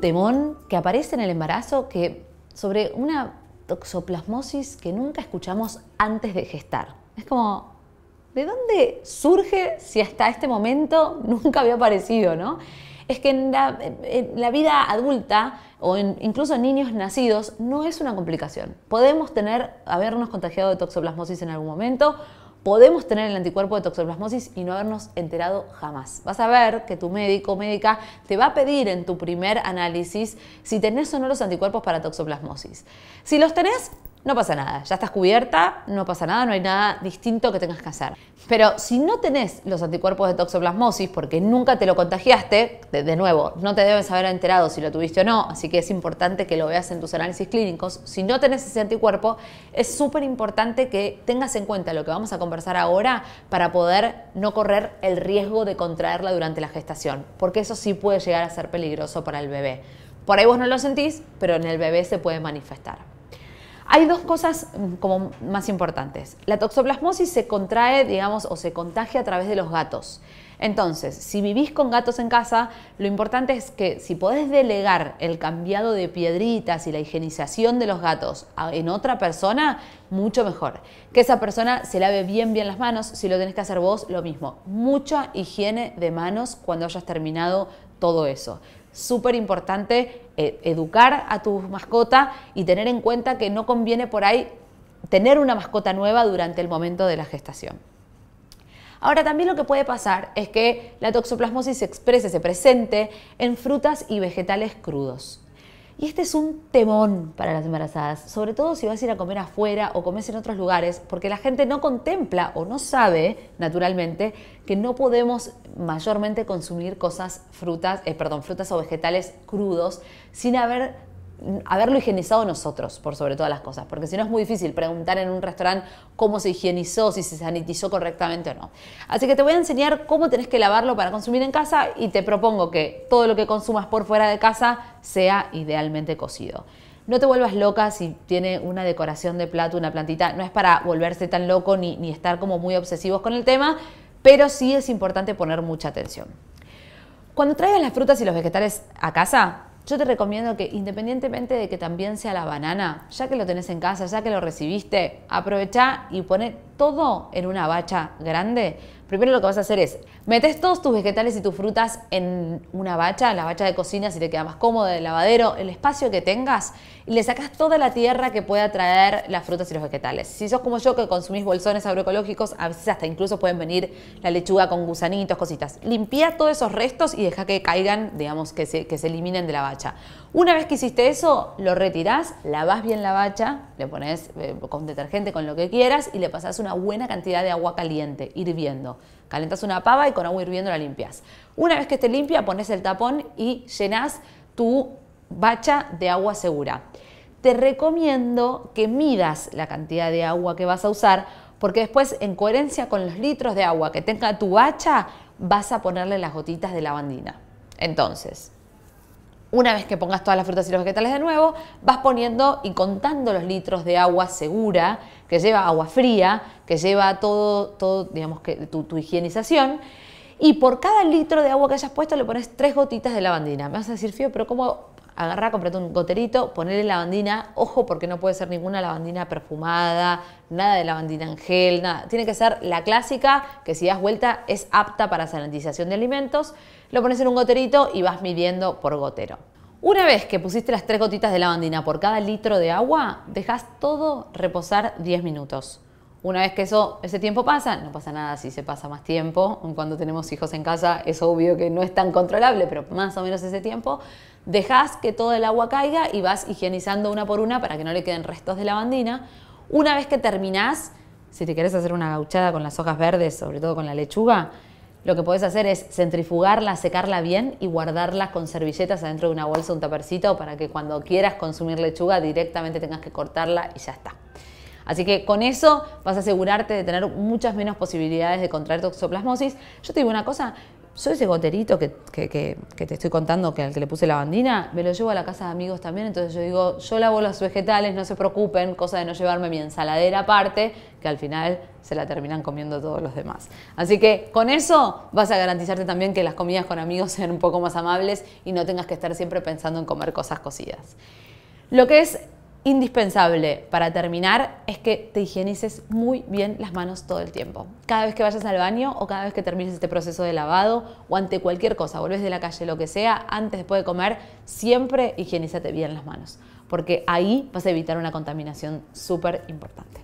temón que aparece en el embarazo que sobre una toxoplasmosis que nunca escuchamos antes de gestar. Es como, ¿de dónde surge si hasta este momento nunca había aparecido, no? Es que en la, vida adulta o incluso en niños nacidos no es una complicación. Podemos tener, habernos contagiado de toxoplasmosis en algún momento podemos tener el anticuerpo de toxoplasmosis y no habernos enterado jamás. Vas a ver que tu médico o médica te va a pedir en tu primer análisis si tenés o no los anticuerpos para toxoplasmosis. Si los tenés, no pasa nada, ya estás cubierta, no pasa nada, no hay nada distinto que tengas que hacer. Pero si no tenés los anticuerpos de toxoplasmosis porque nunca te lo contagiaste, de, nuevo, no te debes haber enterado si lo tuviste o no, así que es importante que lo veas en tus análisis clínicos. Si no tenés ese anticuerpo, es súper importante que tengas en cuenta lo que vamos a conversar ahora para poder no correr el riesgo de contraerla durante la gestación, porque eso sí puede llegar a ser peligroso para el bebé. Por ahí vos no lo sentís, pero en el bebé se puede manifestar. Hay dos cosas mm, como más importantes. La toxoplasmosis se contrae, digamos, o se contagia a través de los gatos. Entonces, si vivís con gatos en casa, lo importante es que si podés delegar el cambiado de piedritas y la higienización de los gatos en otra persona, mucho mejor. Que esa persona se lave bien bien las manos, si lo tenés que hacer vos, lo mismo. Mucha higiene de manos cuando hayas terminado todo eso súper importante eh, educar a tu mascota y tener en cuenta que no conviene por ahí tener una mascota nueva durante el momento de la gestación. Ahora también lo que puede pasar es que la toxoplasmosis se exprese, se presente en frutas y vegetales crudos. Y este es un temón para las embarazadas, sobre todo si vas a ir a comer afuera o comes en otros lugares, porque la gente no contempla o no sabe, naturalmente, que no podemos mayormente consumir cosas, frutas, eh, perdón, frutas o vegetales crudos sin haber haberlo higienizado nosotros, por sobre todas las cosas, porque si no es muy difícil preguntar en un restaurante cómo se higienizó, si se sanitizó correctamente o no. Así que te voy a enseñar cómo tenés que lavarlo para consumir en casa y te propongo que todo lo que consumas por fuera de casa sea idealmente cocido. No te vuelvas loca si tiene una decoración de plato, una plantita. No es para volverse tan loco ni, ni estar como muy obsesivos con el tema, pero sí es importante poner mucha atención. Cuando traigas las frutas y los vegetales a casa, yo te recomiendo que independientemente de que también sea la banana, ya que lo tenés en casa, ya que lo recibiste, aprovecha y pone todo en una bacha grande, primero lo que vas a hacer es metes todos tus vegetales y tus frutas en una bacha, la bacha de cocina si te queda más cómodo, el lavadero, el espacio que tengas y le sacas toda la tierra que pueda traer las frutas y los vegetales. Si sos como yo que consumís bolsones agroecológicos, a veces hasta incluso pueden venir la lechuga con gusanitos, cositas. Limpia todos esos restos y deja que caigan, digamos, que se eliminen de la bacha. Una vez que hiciste eso, lo retirás, lavas bien la bacha, le pones eh, con detergente, con lo que quieras, y le pasás una buena cantidad de agua caliente, hirviendo. Calentas una pava y con agua hirviendo la limpias. Una vez que esté limpia, pones el tapón y llenas tu bacha de agua segura. Te recomiendo que midas la cantidad de agua que vas a usar, porque después, en coherencia con los litros de agua que tenga tu bacha, vas a ponerle las gotitas de lavandina. Entonces, una vez que pongas todas las frutas y los vegetales de nuevo, vas poniendo y contando los litros de agua segura, que lleva agua fría, que lleva todo, todo digamos que tu, tu higienización. Y por cada litro de agua que hayas puesto le pones tres gotitas de lavandina. Me vas a decir, Fío, pero ¿cómo agarrá, comprate un goterito, ponerle lavandina, ojo porque no puede ser ninguna lavandina perfumada, nada de lavandina en gel, nada. Tiene que ser la clásica que si das vuelta es apta para sanitización de alimentos. Lo pones en un goterito y vas midiendo por gotero. Una vez que pusiste las tres gotitas de lavandina por cada litro de agua, dejas todo reposar 10 minutos. Una vez que eso, ese tiempo pasa, no pasa nada si se pasa más tiempo. Cuando tenemos hijos en casa es obvio que no es tan controlable, pero más o menos ese tiempo. Dejas que todo el agua caiga y vas higienizando una por una para que no le queden restos de lavandina. Una vez que terminás, si te quieres hacer una gauchada con las hojas verdes, sobre todo con la lechuga, lo que podés hacer es centrifugarla, secarla bien y guardarla con servilletas adentro de una bolsa, un tapercito, para que cuando quieras consumir lechuga directamente tengas que cortarla y ya está. Así que con eso vas a asegurarte de tener muchas menos posibilidades de contraer toxoplasmosis. Yo te digo una cosa, yo ese goterito que, te estoy contando, que al que le puse la bandina, me lo llevo a la casa de amigos también, entonces yo digo, yo lavo los vegetales, no se preocupen, cosa de no llevarme mi ensaladera aparte, que al final se la terminan comiendo todos los demás. Así que con eso vas a garantizarte también que las comidas con amigos sean un poco más amables y no tengas que estar siempre pensando en comer cosas cocidas. Lo que es indispensable para terminar es que te higienices muy bien las manos todo el tiempo. Cada vez que vayas al baño o cada vez que termines este proceso de lavado o ante cualquier cosa, volvés de la calle, lo que sea, antes, después de comer, siempre higienízate bien las manos, porque ahí vas a evitar una contaminación súper importante.